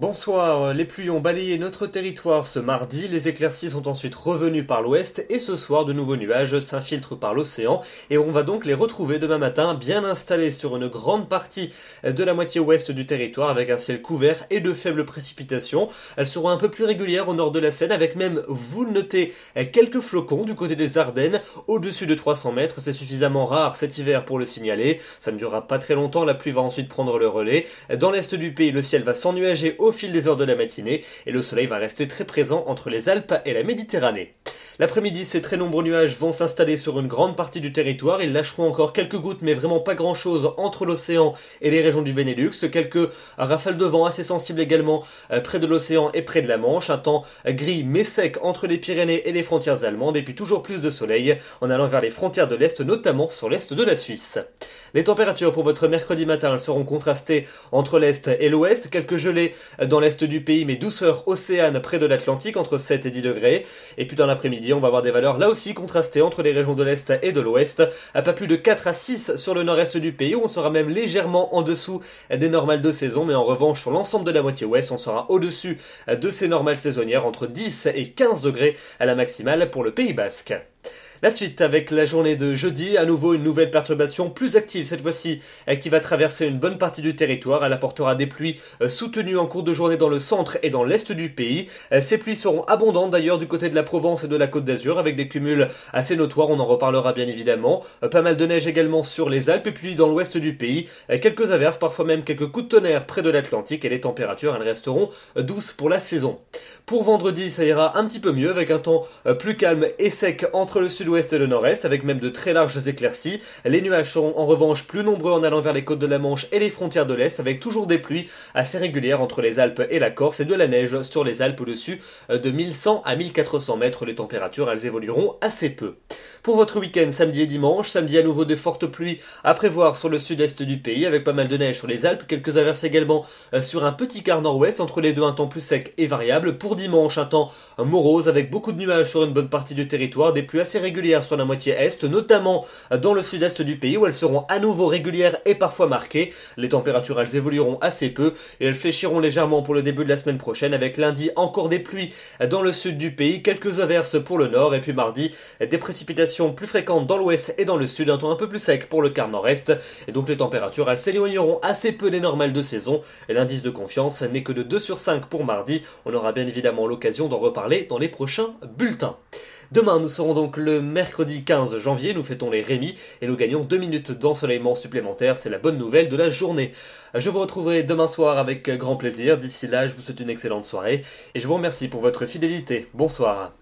Bonsoir, euh, les pluies ont balayé notre territoire ce mardi, les éclaircies sont ensuite revenues par l'ouest et ce soir de nouveaux nuages s'infiltrent par l'océan et on va donc les retrouver demain matin bien installés sur une grande partie de la moitié ouest du territoire avec un ciel couvert et de faibles précipitations. Elles seront un peu plus régulières au nord de la Seine avec même, vous le notez, quelques flocons du côté des Ardennes au-dessus de 300 mètres, c'est suffisamment rare cet hiver pour le signaler, ça ne durera pas très longtemps, la pluie va ensuite prendre le relais. Dans l'est du pays, le ciel va s'ennuager au au fil des heures de la matinée et le soleil va rester très présent entre les Alpes et la Méditerranée. L'après-midi, ces très nombreux nuages vont s'installer sur une grande partie du territoire. Ils lâcheront encore quelques gouttes, mais vraiment pas grand-chose entre l'océan et les régions du Benelux. Quelques rafales de vent assez sensibles également euh, près de l'océan et près de la Manche. Un temps gris mais sec entre les Pyrénées et les frontières allemandes. Et puis toujours plus de soleil en allant vers les frontières de l'Est, notamment sur l'Est de la Suisse. Les températures pour votre mercredi matin seront contrastées entre l'Est et l'Ouest. Quelques gelées dans l'Est du pays, mais douceur océane près de l'Atlantique entre 7 et 10 degrés. Et puis dans l'après-midi, on va avoir des valeurs là aussi contrastées entre les régions de l'Est et de l'Ouest. À pas plus de 4 à 6 sur le nord-est du pays, où on sera même légèrement en dessous des normales de saison. Mais en revanche, sur l'ensemble de la moitié ouest, on sera au-dessus de ces normales saisonnières entre 10 et 15 degrés à la maximale pour le Pays basque. La suite avec la journée de jeudi, à nouveau une nouvelle perturbation plus active cette fois-ci eh, qui va traverser une bonne partie du territoire. Elle apportera des pluies euh, soutenues en cours de journée dans le centre et dans l'est du pays. Eh, ces pluies seront abondantes d'ailleurs du côté de la Provence et de la Côte d'Azur avec des cumuls assez notoires, on en reparlera bien évidemment. Euh, pas mal de neige également sur les Alpes et puis dans l'ouest du pays. Eh, quelques averses, parfois même quelques coups de tonnerre près de l'Atlantique et les températures elles resteront euh, douces pour la saison. Pour vendredi ça ira un petit peu mieux avec un temps plus calme et sec entre le sud ouest et le nord-est, avec même de très larges éclaircies. Les nuages seront en revanche plus nombreux en allant vers les côtes de la Manche et les frontières de l'Est, avec toujours des pluies assez régulières entre les Alpes et la Corse et de la neige sur les Alpes au-dessus euh, de 1100 à 1400 mètres. Les températures, elles évolueront assez peu pour votre week-end samedi et dimanche. Samedi à nouveau de fortes pluies à prévoir sur le sud-est du pays avec pas mal de neige sur les Alpes, quelques averses également euh, sur un petit quart nord-ouest entre les deux un temps plus sec et variable. Pour dimanche un temps morose avec beaucoup de nuages sur une bonne partie du territoire, des pluies assez régulières sur la moitié est, notamment euh, dans le sud-est du pays où elles seront à nouveau régulières et parfois marquées. Les températures elles évolueront assez peu et elles fléchiront légèrement pour le début de la semaine prochaine avec lundi encore des pluies euh, dans le sud du pays, quelques averses pour le nord et puis mardi des précipitations plus fréquentes dans l'ouest et dans le sud, un temps un peu plus sec pour le quart nord-est, et donc les températures elles s'éloigneront assez peu des normales de saison, et l'indice de confiance n'est que de 2 sur 5 pour mardi, on aura bien évidemment l'occasion d'en reparler dans les prochains bulletins. Demain, nous serons donc le mercredi 15 janvier, nous fêtons les Rémi et nous gagnons 2 minutes d'ensoleillement supplémentaire, c'est la bonne nouvelle de la journée. Je vous retrouverai demain soir avec grand plaisir, d'ici là je vous souhaite une excellente soirée et je vous remercie pour votre fidélité. Bonsoir.